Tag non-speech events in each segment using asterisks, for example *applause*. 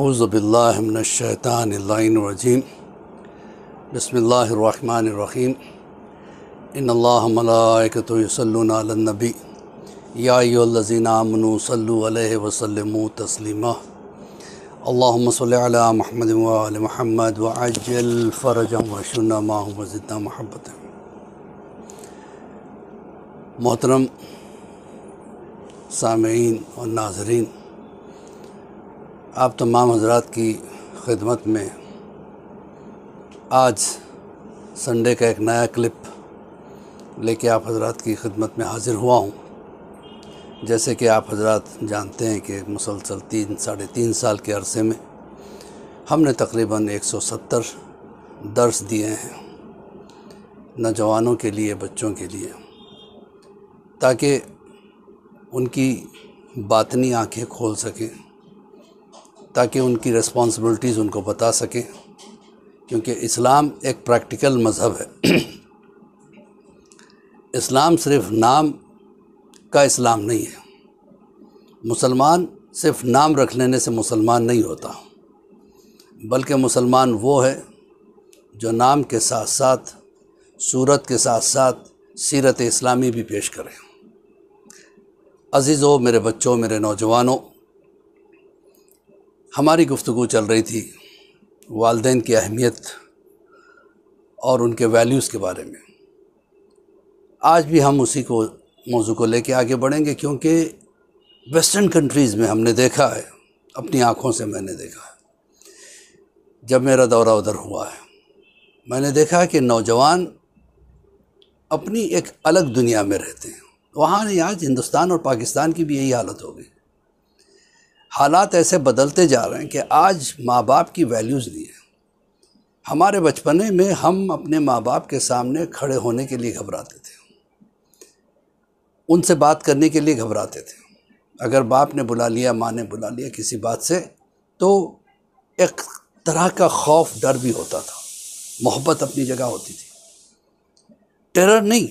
अज़बिल्लाशैतानरजीम बसमीम इन अल्लामलाकतसलनबी याज़ीनामन सल्ल वसलम तस्लिमा अल्लाम सल महमद वाल महमद वजल फ़रज वशन मज़िदा महब्बत मोहतरम सामीन और नाजरीन आप तमाम हजरात की खिदमत में आज संडे का एक नया क्लिप लेके आप हजरात की खिदमत में हाज़िर हुआ हूँ जैसे कि आप हजरात जानते हैं कि मुसलसल तीन साढ़े तीन साल के अरसे में हमने तकरीबन 170 दर्स दिए हैं नौजवानों के लिए बच्चों के लिए ताकि उनकी बातनी आंखें खोल सकें ताकि उनकी रिस्पॉन्सिबिलिटीज़ उनको बता सकें क्योंकि इस्लाम एक प्रैक्टिकल मज़हब है *clears throat* इस्लाम सिर्फ नाम का इस्लाम नहीं है मुसलमान सिर्फ नाम रख लेने से मुसलमान नहीं होता बल्कि मुसलमान वो है जो नाम के साथ साथ सूरत के साथ साथ सीरत इस्लामी भी पेश करें अज़ीज़ों मेरे बच्चों मेरे नौजवानों हमारी गुफ्तु चल रही थी वालदे की अहमियत और उनके वैल्यूज़ के बारे में आज भी हम उसी को मौजू को लेके आगे बढ़ेंगे क्योंकि वेस्टर्न कंट्रीज़ में हमने देखा है अपनी आँखों से मैंने देखा है जब मेरा दौरा उधर हुआ है मैंने देखा कि नौजवान अपनी एक अलग दुनिया में रहते हैं वहाँ नहीं आज हिंदुस्तान और पाकिस्तान की भी यही हालत हो गई हालात ऐसे बदलते जा रहे हैं कि आज माँ बाप की वैल्यूज़ नहीं है हमारे बचपने में हम अपने माँ बाप के सामने खड़े होने के लिए घबराते थे उनसे बात करने के लिए घबराते थे अगर बाप ने बुला लिया माँ ने बुला लिया किसी बात से तो एक तरह का खौफ डर भी होता था मोहब्बत अपनी जगह होती थी टेरर नहीं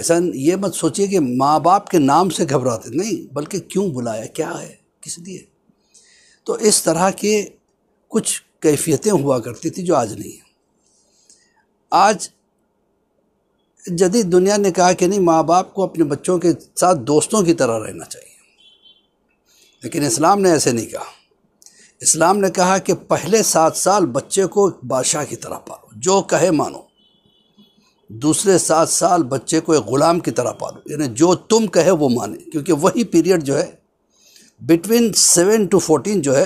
ऐसा ये मत सोचिए कि माँ बाप के नाम से घबराते नहीं बल्कि क्यों बुलाया क्या है किस लिए तो इस तरह के कुछ कैफियतें हुआ करती थी जो आज नहीं है आज जदी दुनिया ने कहा कि नहीं माँ बाप को अपने बच्चों के साथ दोस्तों की तरह रहना चाहिए लेकिन इस्लाम ने ऐसे नहीं कहा इस्लाम ने कहा कि पहले सात साल बच्चे को एक बादशाह की तरह पालो जो कहे मानो दूसरे सात साल बच्चे को एक ग़ुलाम की तरह पालो यानी जो तुम कहे वो माने क्योंकि वही पीरियड जो है बिटवीन सेवन टू फोर्टीन जो है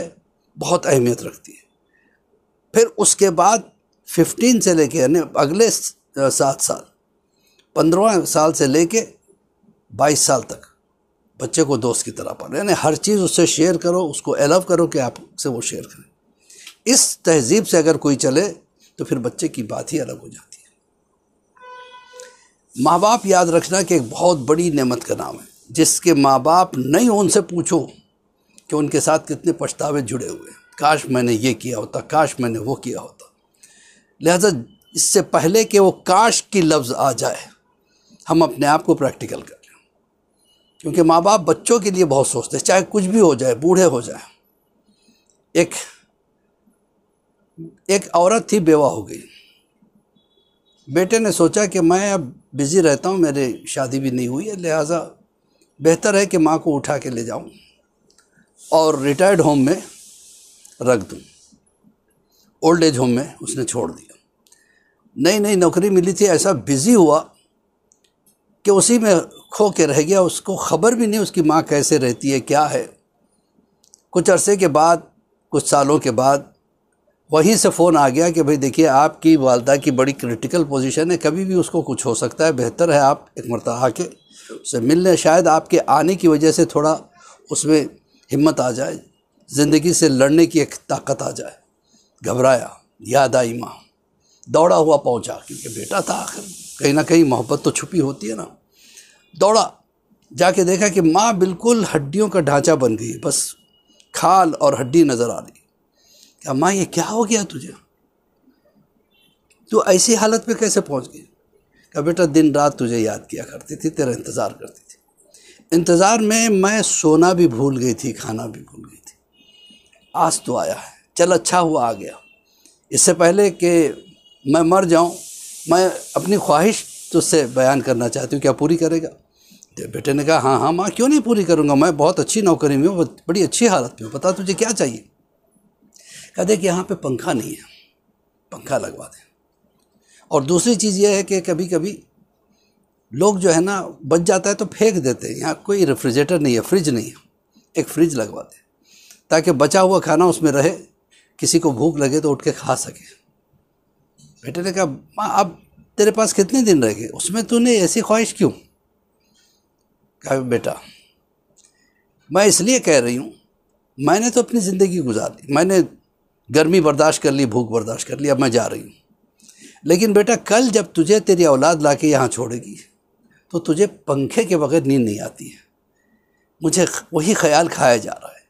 बहुत अहमियत रखती है फिर उसके बाद फिफ्टीन से लेके यानी अगले सात साल पंद्रह साल से लेके बाईस साल तक बच्चे को दोस्त की तरह पालो यानी हर चीज़ उससे शेयर करो उसको एलव करो कि आप से वो शेयर करें इस तहजीब से अगर कोई चले तो फिर बच्चे की बात ही अलग हो जाती है माँ बाप याद रखना कि एक बहुत बड़ी नेमत का नाम है जिसके माँ बाप नहीं उनसे पूछो कि उनके साथ कितने पछतावे जुड़े हुए हैं काश मैंने ये किया होता काश मैंने वो किया होता लिहाजा इससे पहले कि वो काश की लफ्ज़ आ जाए हम अपने आप को प्रैक्टिकल कर लें क्योंकि माँ बाप बच्चों के लिए बहुत सोचते हैं चाहे कुछ भी हो जाए बूढ़े हो जाए एक एक औरत थी बेवा हो गई बेटे ने सोचा कि मैं अब बिज़ी रहता हूँ मेरी शादी भी नहीं हुई है लिहाजा बेहतर है कि माँ को उठा के ले जाऊँ और रिटायर्ड होम में रख दूँ ओल्ड एज होम में उसने छोड़ दिया नई नई नौकरी मिली थी ऐसा बिज़ी हुआ कि उसी में खो के रह गया उसको ख़बर भी नहीं उसकी माँ कैसे रहती है क्या है कुछ अरसे के बाद कुछ सालों के बाद वहीं से फ़ोन आ गया कि भाई देखिए आपकी वालदा की बड़ी क्रिटिकल पोजीशन है कभी भी उसको कुछ हो सकता है बेहतर है आप एक मरतबा आके उससे मिलने शायद आपके आने की वजह से थोड़ा उसमें हिम्मत आ जाए ज़िंदगी से लड़ने की एक ताकत आ जाए घबराया याद आई माँ दौड़ा हुआ पहुँचा क्योंकि बेटा था आखिर कहीं ना कहीं मोहब्बत तो छुपी होती है ना दौड़ा जाके देखा कि माँ बिल्कुल हड्डियों का ढांचा बन गई बस खाल और हड्डी नज़र आ रही क्या माँ ये क्या हो गया तुझे तू ऐसी हालत पे कैसे पहुँच गई क्या बेटा दिन रात तुझे याद किया करती थी तेरा इंतज़ार करती थी इंतज़ार में मैं सोना भी भूल गई थी खाना भी भूल गई थी आज तो आया है चल अच्छा हुआ आ गया इससे पहले कि मैं मर जाऊं मैं अपनी ख्वाहिश तुझसे बयान करना चाहती हूँ क्या पूरी करेगा तो बेटे ने कहा हाँ हाँ माँ क्यों नहीं पूरी करूँगा मैं बहुत अच्छी नौकरी में हूँ बड़ी अच्छी हालत में हूँ पता तुझे क्या चाहिए कह दे कि यहाँ पे पंखा नहीं है पंखा लगवा दें और दूसरी चीज़ यह है कि कभी कभी लोग जो है ना बच जाता है तो फेंक देते हैं यहाँ कोई रेफ्रिजरेटर नहीं है फ्रिज नहीं है एक फ्रिज लगवा दें ताकि बचा हुआ खाना उसमें रहे किसी को भूख लगे तो उठ के खा सके बेटे ने कहा माँ अब तेरे पास कितने दिन रह गए उसमें तूने ऐसी ख्वाहिश क्यों कहा बेटा मैं इसलिए कह रही हूँ मैंने तो अपनी ज़िंदगी गुजार ली मैंने गर्मी बर्दाश्त कर ली भूख बर्दाश्त कर ली अब मैं जा रही हूँ लेकिन बेटा कल जब तुझे तेरी औलाद ला के यहाँ छोड़ेगी तो तुझे पंखे के बगैर नींद नहीं आती है मुझे वही ख्याल खाया जा रहा है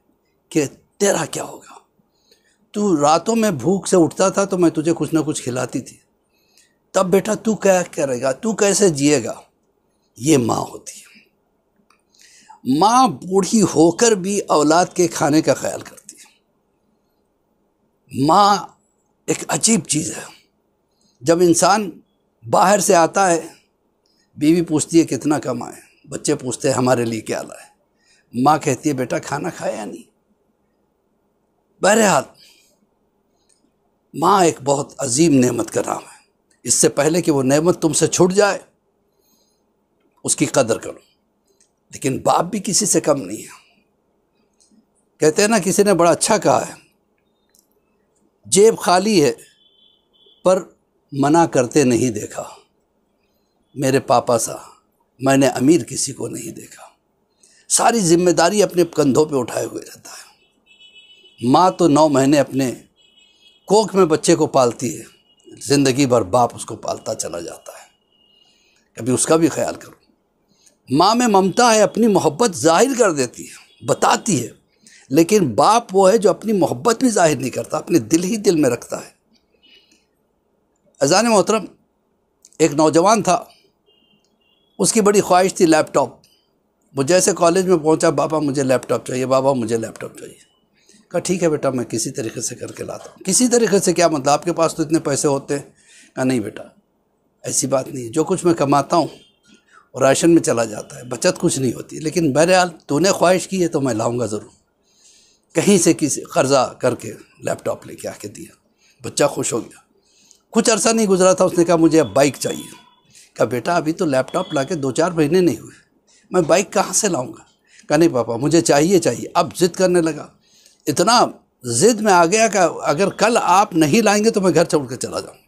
कि तेरा क्या होगा तू रातों में भूख से उठता था तो मैं तुझे कुछ ना कुछ खिलाती थी तब बेटा तू क्या करेगा तू कैसे जिएगा ये माँ होती है माँ बूढ़ी होकर भी औलाद के खाने का ख्याल करती है माँ एक अजीब चीज़ है जब इंसान बाहर से आता है बीवी पूछती है कितना कमाए बच्चे पूछते हैं हमारे लिए क्या लाए माँ कहती है बेटा खाना खाया नहीं बहरहाल माँ एक बहुत अजीम नेमत का नाम है इससे पहले कि वो नेमत तुमसे छूट जाए उसकी कदर करो लेकिन बाप भी किसी से कम नहीं है कहते हैं ना किसी ने बड़ा अच्छा कहा है जेब खाली है पर मना करते नहीं देखा मेरे पापा सा मैंने अमीर किसी को नहीं देखा सारी जिम्मेदारी अपने कंधों पे उठाए हुए रहता है माँ तो नौ महीने अपने कोख में बच्चे को पालती है ज़िंदगी भर बाप उसको पालता चला जाता है कभी उसका भी ख्याल करो माँ में ममता है अपनी मोहब्बत जाहिर कर देती है बताती है लेकिन बाप वो है जो अपनी मोहब्बत भी जाहिर नहीं करता अपने दिल ही दिल में रखता है अजान मोहतरम एक नौजवान था उसकी बड़ी ख्वाहिश थी लैपटॉप वो जैसे कॉलेज में पहुंचा बाबा मुझे लैपटॉप चाहिए बाबा मुझे लैपटॉप चाहिए कहा ठीक है बेटा मैं किसी तरीके से करके लाता हूँ किसी तरीके से क्या मतलब आपके पास तो इतने पैसे होते हैं कहा नहीं बेटा ऐसी बात नहीं है जो कुछ मैं कमाता हूँ और राशन में चला जाता है बचत कुछ नहीं होती लेकिन बहरहाल तूने ख्वाहिश की है तो मैं लाऊँगा ज़रूर कहीं से किसी कर्जा करके लैपटॉप लेके आके दिया बच्चा खुश हो गया कुछ अरसा नहीं गुजरा था उसने कहा मुझे अब बाइक चाहिए कहा बेटा अभी तो लैपटॉप ला के दो चार महीने नहीं हुए मैं बाइक कहाँ से लाऊँगा कहा नहीं पापा मुझे चाहिए चाहिए अब जिद करने लगा इतना जिद में आ गया कि अगर कल आप नहीं लाएंगे तो मैं घर छोड़ कर चला जाऊँगा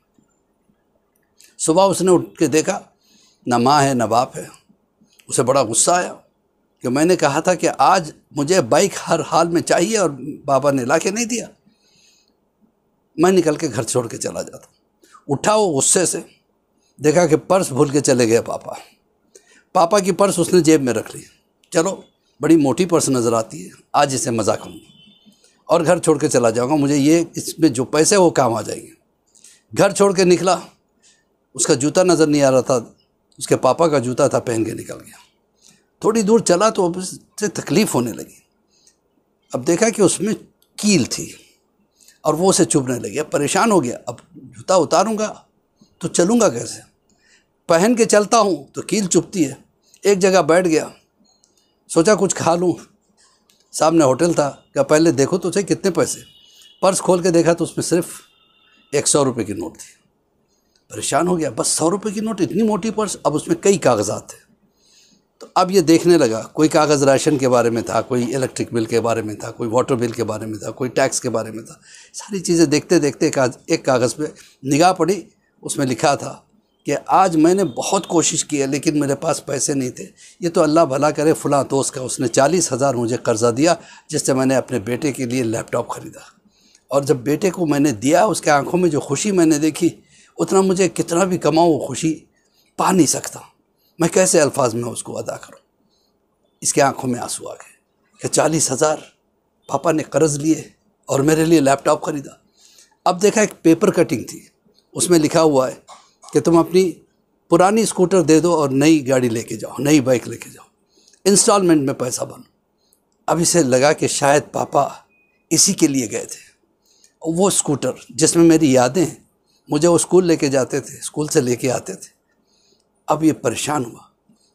सुबह उसने उठ के देखा ना माँ है ना बाप है उसे बड़ा गुस्सा आया कि मैंने कहा था कि आज मुझे बाइक हर हाल में चाहिए और बाबा ने ला के नहीं दिया मैं निकल के घर छोड़ के चला जाता उठा वो गुस्से से देखा कि पर्स भूल के चले गए पापा पापा की पर्स उसने जेब में रख ली चलो बड़ी मोटी पर्स नज़र आती है आज इसे मजाक करूँगा और घर छोड़ के चला जाऊँगा मुझे ये इसमें जो पैसे वो काम आ जाएंगे घर छोड़ के निकला उसका जूता नज़र नहीं आ रहा था उसके पापा का जूता था पहन के निकल गया थोड़ी दूर चला तो अब से तकलीफ़ होने लगी अब देखा कि उसमें कील थी और वो उसे चुभने लगी अब परेशान हो गया अब जूता उतारूँगा तो चलूँगा कैसे पहन के चलता हूँ तो कील चुपती है एक जगह बैठ गया सोचा कुछ खा लूँ सामने होटल था क्या पहले देखो तो सही कितने पैसे पर्स खोल के देखा तो उसमें सिर्फ एक सौ रुपये की नोट थी परेशान हो गया बस सौ रुपये की नोट इतनी मोटी पर्स अब उसमें कई कागजात थे तो अब ये देखने लगा कोई कागज़ राशन के बारे में था कोई इलेक्ट्रिक बिल के बारे में था कोई वाटर बिल के बारे में था कोई टैक्स के बारे में था सारी चीज़ें देखते देखते एक कागज़ पर निगाह पड़ी उसमें लिखा था कि आज मैंने बहुत कोशिश की है लेकिन मेरे पास पैसे नहीं थे ये तो अल्लाह भला करे फ़लाँ दोस्त का उसने चालीस हज़ार मुझे कर्ज़ा दिया जिससे मैंने अपने बेटे के लिए लैपटॉप ख़रीदा और जब बेटे को मैंने दिया उसके आंखों में जो खुशी मैंने देखी उतना मुझे कितना भी कमाऊँ वो खुशी पा नहीं सकता मैं कैसे अल्फाज में उसको अदा करूँ इसके आँखों में आंसू आ गए कि चालीस हज़ार पापा ने कर्ज़ लिए और मेरे लिए लैपटॉप ख़रीदा अब देखा एक पेपर कटिंग थी उसमें लिखा हुआ है कि तुम अपनी पुरानी स्कूटर दे दो और नई गाड़ी लेके जाओ नई बाइक लेके जाओ इंस्टॉलमेंट में पैसा बनो अब इसे लगा कि शायद पापा इसी के लिए गए थे वो स्कूटर जिसमें मेरी यादें हैं मुझे वो स्कूल लेके जाते थे स्कूल से लेके आते थे अब ये परेशान हुआ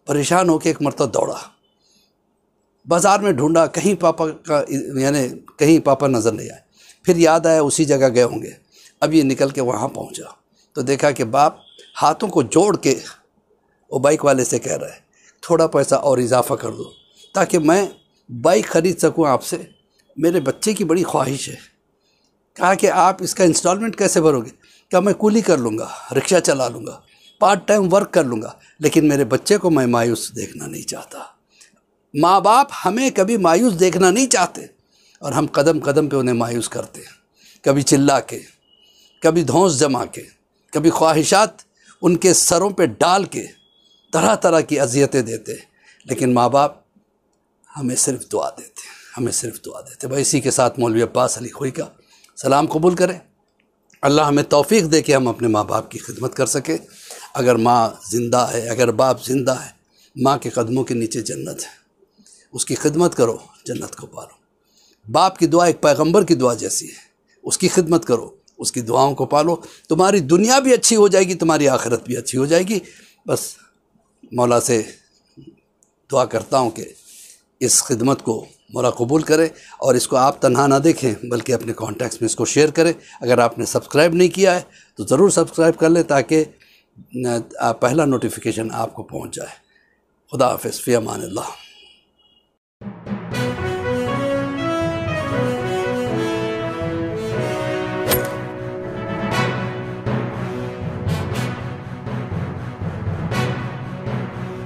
परेशान होकर एक मरतब दौड़ा बाज़ार में ढूंढा कहीं पापा का यानी कहीं पापा नज़र नहीं आए फिर याद आया उसी जगह गए होंगे अब ये निकल के वहाँ पहुँचा तो देखा कि बाप हाथों को जोड़ के वो बाइक वाले से कह रहा है थोड़ा पैसा और इजाफा कर दो ताकि मैं बाइक ख़रीद सकूँ आपसे मेरे बच्चे की बड़ी ख्वाहिश है कहा कि आप इसका इंस्टॉलमेंट कैसे भरोगे क्या मैं कूली कर लूँगा रिक्शा चला लूँगा पार्ट टाइम वर्क कर लूँगा लेकिन मेरे बच्चे को मैं मायूस देखना नहीं चाहता माँ बाप हमें कभी मायूस देखना नहीं चाहते और हम कदम कदम पे उन्हें मायूस करते हैं कभी चिल्ला के कभी धौंस जमा के कभी ख्वाहिशात उनके सरों पे डाल के तरह तरह की अजियतें देते लेकिन माँ बाप हमें सिर्फ दुआ देते हमें सिर्फ दुआ देते भाई इसी के साथ मौलवी अब्बास अली खोई का सलाम कबूल करें अल्लाह हमें तौफीक दे के हम अपने माँ बाप की खिदमत कर सकें अगर माँ ज़िंदा है अगर बाप ज़िंदा है माँ के कदमों के नीचे जन्नत है उसकी खिदमत करो जन्नत को पालो बाप की दुआ एक पैगंबर की दुआ जैसी है उसकी खिदमत करो उसकी दुआओं को पालो तुम्हारी दुनिया भी अच्छी हो जाएगी तुम्हारी आखिरत भी अच्छी हो जाएगी बस मौला से दुआ करता हूँ कि इस खिदमत को मौला कबूल करें और इसको आप तनहा ना देखें बल्कि अपने कॉन्टैक्ट्स में इसको शेयर करें अगर आपने सब्सक्राइब नहीं किया है तो ज़रूर सब्सक्राइब कर लें ताकि पहला नोटिफिकेशन आपको पहुँच जाए खुदा हाफ़ फ़ी अमान